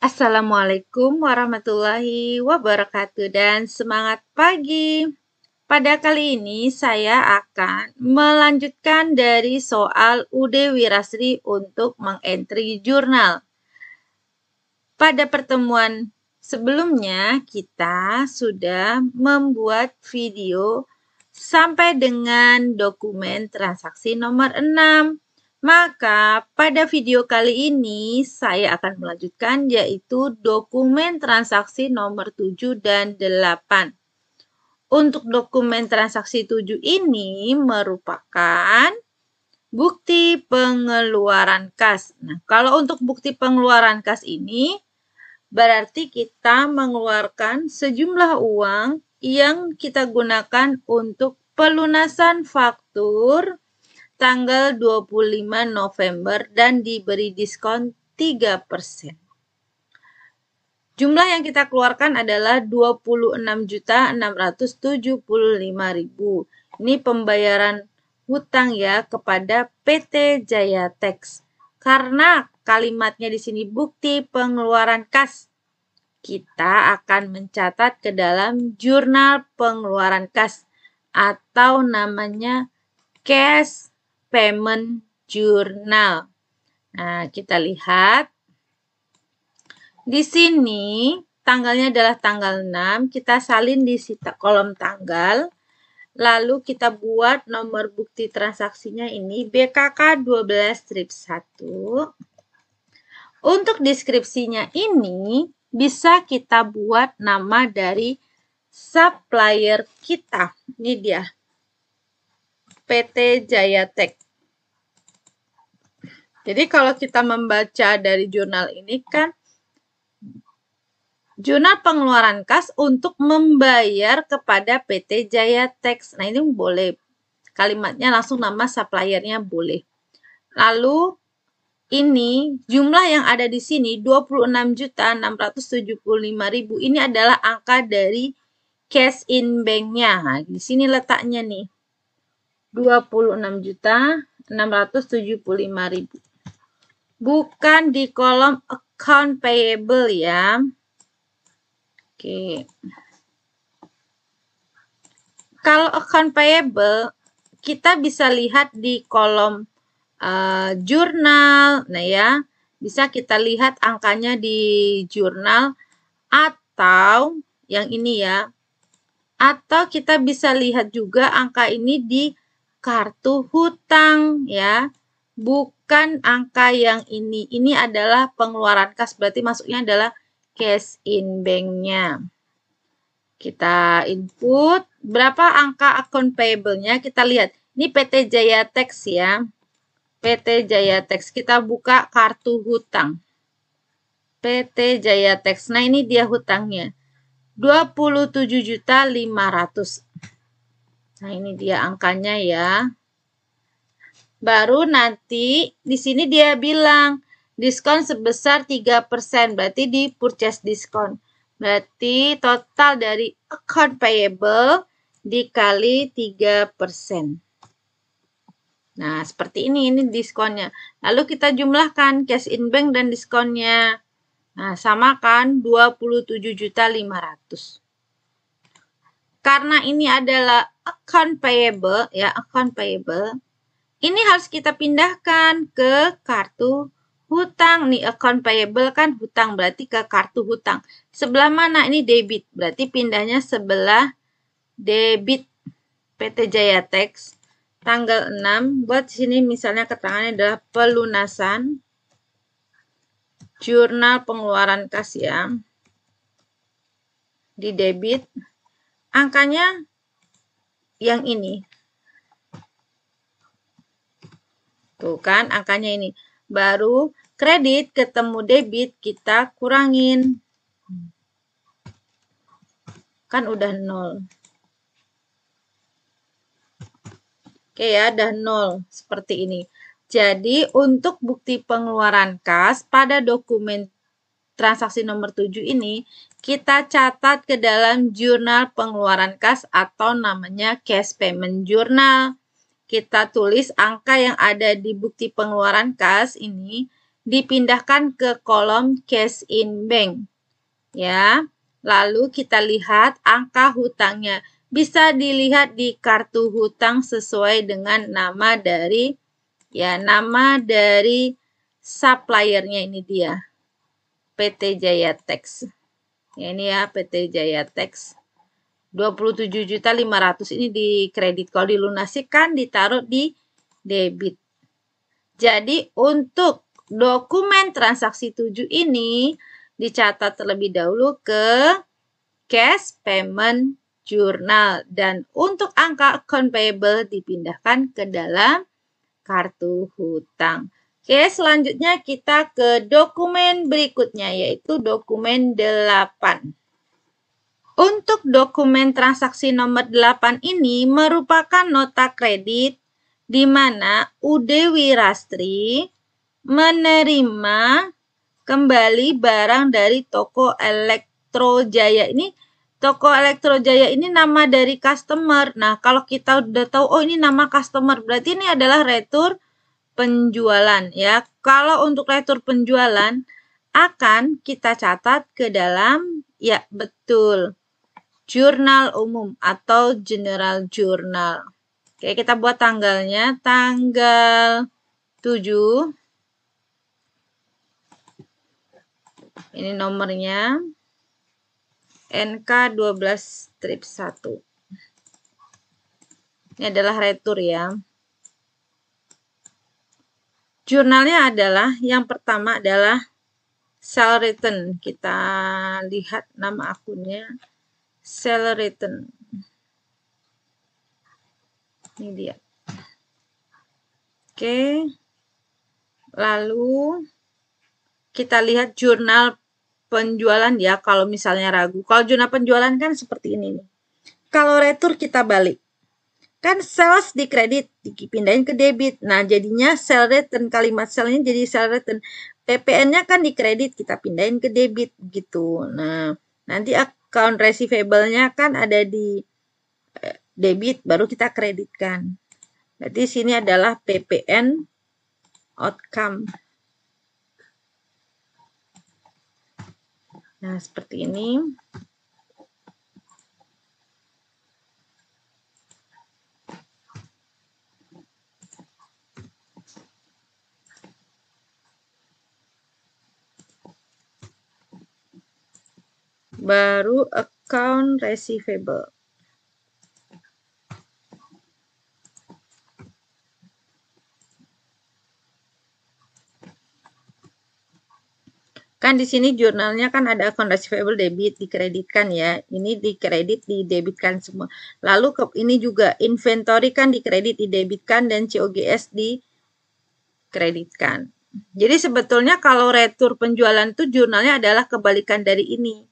Assalamualaikum warahmatullahi wabarakatuh dan semangat pagi. Pada kali ini saya akan melanjutkan dari soal UD Wirasri untuk mengentri jurnal. Pada pertemuan sebelumnya kita sudah membuat video sampai dengan dokumen transaksi nomor 6 maka pada video kali ini saya akan melanjutkan yaitu dokumen transaksi nomor 7 dan 8. Untuk dokumen transaksi 7 ini merupakan bukti pengeluaran kas. Nah, kalau untuk bukti pengeluaran kas ini berarti kita mengeluarkan sejumlah uang yang kita gunakan untuk pelunasan faktur tanggal 25 November dan diberi diskon 3%. Jumlah yang kita keluarkan adalah 26.675.000. Ini pembayaran hutang ya kepada PT Jaya Tex. Karena kalimatnya di sini bukti pengeluaran kas, kita akan mencatat ke dalam jurnal pengeluaran kas atau namanya cash payment journal. Nah, kita lihat. Di sini tanggalnya adalah tanggal 6, kita salin di kolom tanggal. Lalu kita buat nomor bukti transaksinya ini BKK 12-1. Untuk deskripsinya ini bisa kita buat nama dari supplier kita. Ini dia. PT Jayatek. Jadi kalau kita membaca dari jurnal ini kan jurnal pengeluaran kas untuk membayar kepada PT Jaya Tax. Nah, ini boleh. Kalimatnya langsung nama suppliernya boleh. Lalu ini jumlah yang ada di sini 26.675.000 ini adalah angka dari cash in banknya. Nah, di sini letaknya nih. 26.675.000 bukan di kolom account payable ya. Oke. Kalau account payable kita bisa lihat di kolom uh, jurnal, nah ya, bisa kita lihat angkanya di jurnal atau yang ini ya, atau kita bisa lihat juga angka ini di kartu hutang ya bukan angka yang ini. Ini adalah pengeluaran kas, berarti masuknya adalah cash in banknya. Kita input, berapa angka akun payable-nya, kita lihat. Ini PT Jaya Tax ya. PT Jaya Tax, kita buka kartu hutang. PT Jaya Tax, nah ini dia hutangnya. 27.500. Nah ini dia angkanya ya. Baru nanti di sini dia bilang diskon sebesar 3%, berarti di purchase diskon. Berarti total dari account payable dikali 3%. Nah, seperti ini, ini diskonnya. Lalu kita jumlahkan cash in bank dan diskonnya. Nah, sama samakan 27.500. Karena ini adalah account payable, ya, account payable, ini harus kita pindahkan ke kartu hutang. Nih account payable kan hutang, berarti ke kartu hutang. Sebelah mana? Ini debit, berarti pindahnya sebelah debit PT Jaya Tax tanggal 6 buat sini misalnya keterangannya adalah pelunasan jurnal pengeluaran kas ya di debit angkanya yang ini Tuh kan angkanya ini. Baru kredit ketemu debit kita kurangin. Kan udah nol. Oke ya, udah nol seperti ini. Jadi untuk bukti pengeluaran kas pada dokumen transaksi nomor 7 ini kita catat ke dalam jurnal pengeluaran kas atau namanya cash payment journal kita tulis angka yang ada di bukti pengeluaran kas ini dipindahkan ke kolom cash in bank. Ya. Lalu kita lihat angka hutangnya. Bisa dilihat di kartu hutang sesuai dengan nama dari ya nama dari suppliernya ini dia. PT Jaya Tex. Ya, ini ya PT Jaya Tex. 27.500 ini di kredit. Kalau dilunasikan ditaruh di debit. Jadi untuk dokumen transaksi 7 ini dicatat terlebih dahulu ke cash payment journal dan untuk angka account payable dipindahkan ke dalam kartu hutang. Oke, selanjutnya kita ke dokumen berikutnya yaitu dokumen 8. Untuk dokumen transaksi nomor 8 ini merupakan nota kredit di mana Ude Wirastri menerima kembali barang dari toko Elektro Jaya ini. Toko Elektro Jaya ini nama dari customer. Nah, kalau kita udah tahu oh ini nama customer, berarti ini adalah retur penjualan ya. Kalau untuk retur penjualan akan kita catat ke dalam ya betul jurnal umum atau general journal. Oke, kita buat tanggalnya tanggal 7 ini nomornya NK 12 strip 1 ini adalah retur ya jurnalnya adalah yang pertama adalah cell return kita lihat nama akunnya Celeriton. return ini dia oke lalu kita lihat jurnal penjualan ya kalau misalnya ragu kalau jurnal penjualan kan seperti ini nih kalau retur kita balik kan sales di kredit dipindahin ke debit nah jadinya sell return kalimat sellnya jadi sell return PPN-nya kan di kredit kita pindahin ke debit gitu nah nanti account receivable-nya kan ada di eh, debit baru kita kreditkan. Berarti sini adalah PPN outcome. Nah, seperti ini. baru account receivable. Kan di sini jurnalnya kan ada account receivable debit dikreditkan ya. Ini dikredit didebitkan semua. Lalu ke ini juga inventory kan dikredit didebitkan dan COGS dikreditkan. Jadi sebetulnya kalau retur penjualan itu jurnalnya adalah kebalikan dari ini.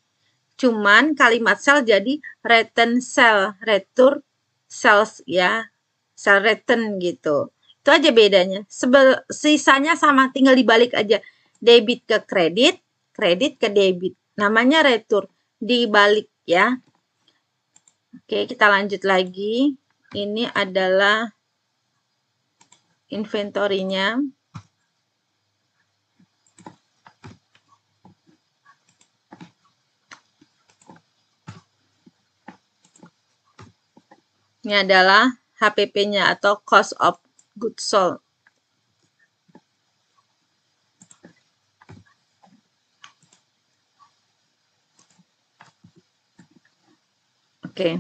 Cuman kalimat sel jadi return sel return sales ya, sel return gitu. Itu aja bedanya. Sebel, sisanya sama, tinggal dibalik aja. Debit ke kredit, kredit ke debit. Namanya return, dibalik ya. Oke, kita lanjut lagi. Ini adalah inventory-nya. Ini adalah HPP-nya atau cost of goods sold. Oke.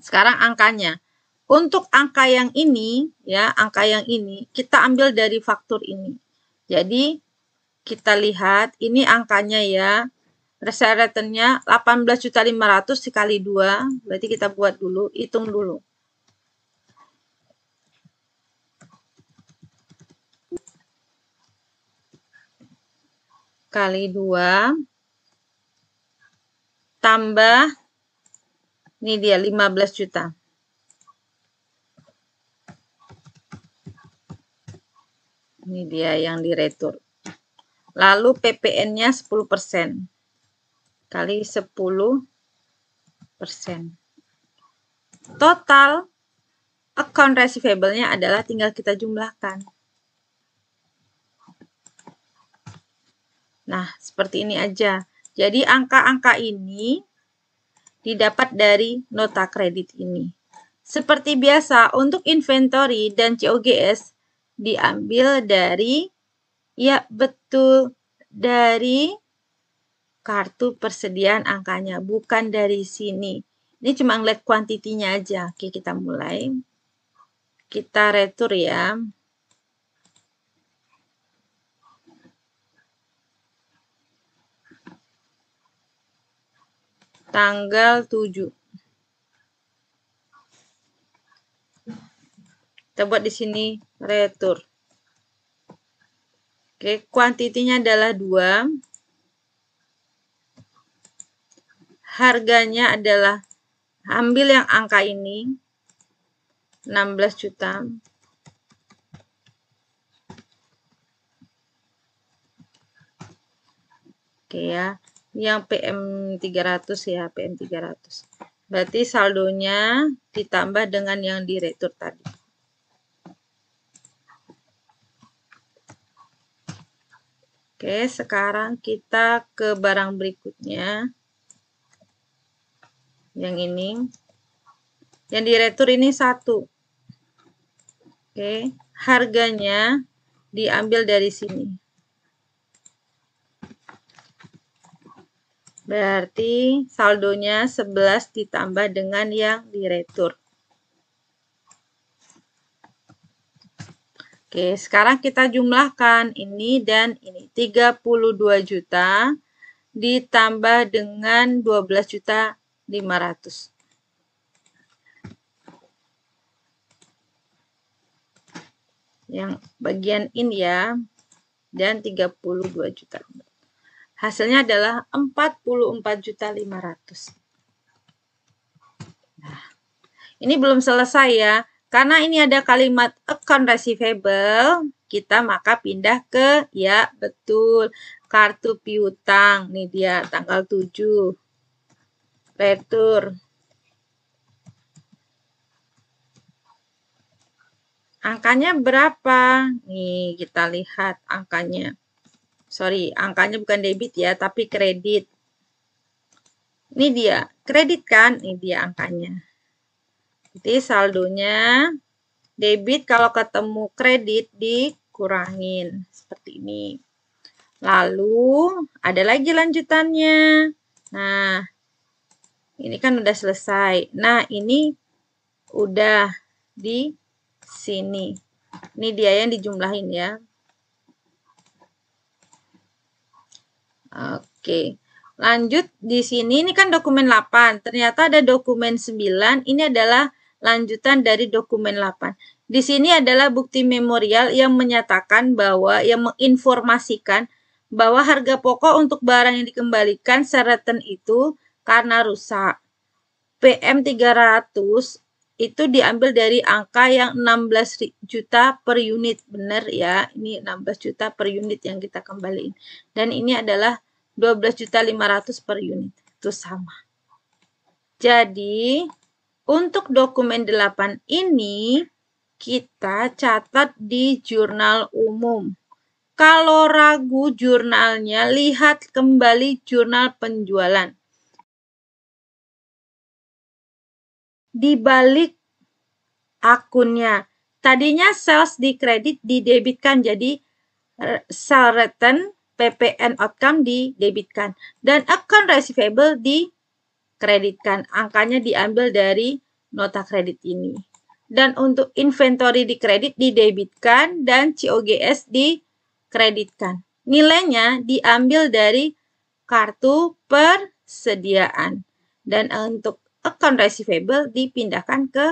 Sekarang angkanya. Untuk angka yang ini, ya, angka yang ini, kita ambil dari faktur ini. Jadi, kita lihat, ini angkanya ya, persyaratannya 18.500 dikali 2 berarti kita buat dulu hitung dulu kali 2 tambah ini dia 15 juta ini dia yang diretur lalu PPN nya 10 persen kali 10 persen. Total account receivable-nya adalah tinggal kita jumlahkan. Nah, seperti ini aja. Jadi angka-angka ini didapat dari nota kredit ini. Seperti biasa, untuk inventory dan COGS diambil dari, ya betul, dari kartu persediaan angkanya, bukan dari sini. Ini cuma ngeliat kuantitinya aja. Oke, kita mulai. Kita retur ya. Tanggal 7. Kita buat di sini retur. Oke, kuantitinya adalah 2. harganya adalah ambil yang angka ini 16 juta Oke ya yang PM 300 ya PM 300 berarti saldonya ditambah dengan yang direktur tadi Oke sekarang kita ke barang berikutnya yang ini yang diretur ini satu oke harganya diambil dari sini berarti saldonya 11 ditambah dengan yang diretur Oke, sekarang kita jumlahkan ini dan ini 32 juta ditambah dengan 12 juta 500. Yang bagian ini ya. Dan 32 juta. Hasilnya adalah 44 juta 500. Nah, ini belum selesai ya. Karena ini ada kalimat account receivable, kita maka pindah ke ya betul kartu piutang. Nih dia tanggal 7. Petur, angkanya berapa? Nih, kita lihat angkanya. Sorry, angkanya bukan debit ya, tapi kredit. Ini dia, kredit kan? Ini dia angkanya. Jadi saldonya debit kalau ketemu kredit dikurangin. Seperti ini. Lalu, ada lagi lanjutannya. Nah, ini kan udah selesai. Nah, ini udah di sini. Ini dia yang dijumlahin ya. Oke. Lanjut di sini ini kan dokumen 8. Ternyata ada dokumen 9. Ini adalah lanjutan dari dokumen 8. Di sini adalah bukti memorial yang menyatakan bahwa yang menginformasikan bahwa harga pokok untuk barang yang dikembalikan syaratan itu karena rusak. PM300 itu diambil dari angka yang 16 juta per unit. Benar ya, ini 16 juta per unit yang kita kembaliin. Dan ini adalah 12 juta 500 per unit. Itu sama. Jadi, untuk dokumen 8 ini kita catat di jurnal umum. Kalau ragu jurnalnya, lihat kembali jurnal penjualan. di balik akunnya. Tadinya sales di kredit didebitkan jadi sell return PPN outcome didebitkan dan account receivable dikreditkan. Angkanya diambil dari nota kredit ini. Dan untuk inventory di kredit didebitkan dan COGS dikreditkan. Nilainya diambil dari kartu persediaan. Dan untuk account receivable dipindahkan ke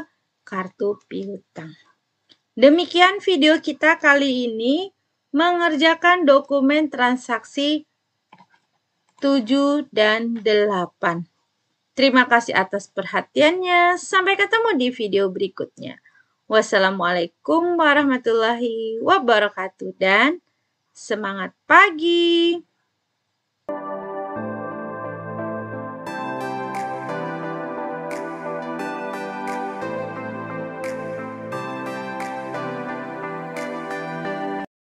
kartu piutang. Demikian video kita kali ini mengerjakan dokumen transaksi 7 dan 8. Terima kasih atas perhatiannya. Sampai ketemu di video berikutnya. Wassalamualaikum warahmatullahi wabarakatuh dan semangat pagi.